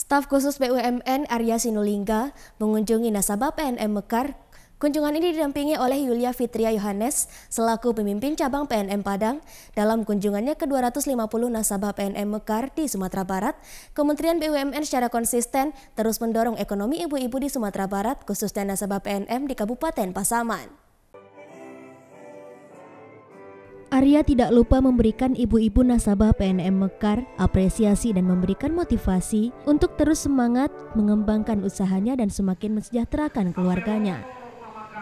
Staf khusus BUMN Arya Sinulinga mengunjungi nasabah PNM Mekar. Kunjungan ini didampingi oleh Yulia Fitria Yohanes selaku pemimpin cabang PNM Padang dalam kunjungannya ke 250 nasabah PNM Mekar di Sumatera Barat. Kementerian BUMN secara konsisten terus mendorong ekonomi ibu-ibu di Sumatera Barat khususnya nasabah PNM di Kabupaten Pasaman. Arya tidak lupa memberikan ibu-ibu nasabah PNM Mekar apresiasi dan memberikan motivasi untuk terus semangat mengembangkan usahanya dan semakin mensejahterakan keluarganya.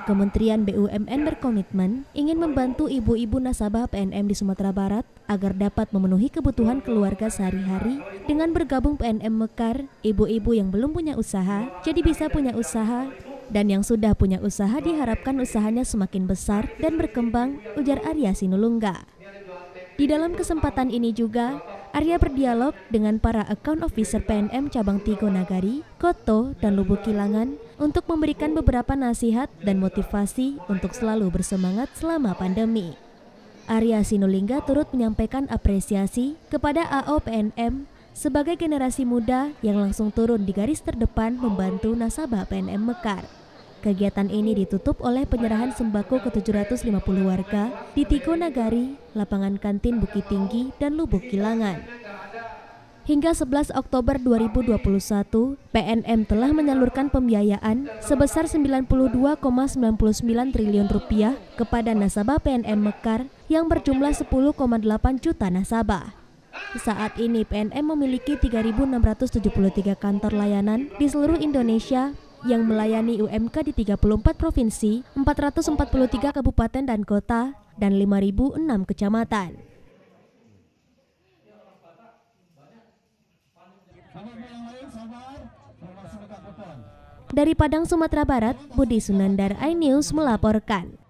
Kementerian BUMN berkomitmen ingin membantu ibu-ibu nasabah PNM di Sumatera Barat agar dapat memenuhi kebutuhan keluarga sehari-hari dengan bergabung PNM Mekar, ibu-ibu yang belum punya usaha jadi bisa punya usaha dan yang sudah punya usaha diharapkan usahanya semakin besar dan berkembang, ujar Arya Sinulungga. Di dalam kesempatan ini juga, Arya berdialog dengan para account officer PNM cabang Tigo Nagari, Koto, dan Lubuk Kilangan untuk memberikan beberapa nasihat dan motivasi untuk selalu bersemangat selama pandemi. Arya Sinulingga turut menyampaikan apresiasi kepada AO PNM sebagai generasi muda yang langsung turun di garis terdepan membantu nasabah PNM Mekar. Kegiatan ini ditutup oleh penyerahan sembako ke 750 warga di Tiko Nagari, lapangan kantin Bukit Tinggi, dan Lubuk Kilangan. Hingga 11 Oktober 2021, PNM telah menyalurkan pembiayaan sebesar 92,99 triliun rupiah kepada nasabah PNM Mekar yang berjumlah 10,8 juta nasabah. Saat ini PNM memiliki 3.673 kantor layanan di seluruh Indonesia yang melayani UMK di 34 provinsi, 443 kabupaten dan kota, dan 5.006 kecamatan. Dari Padang, Sumatera Barat, Budi Sunandar iNews melaporkan.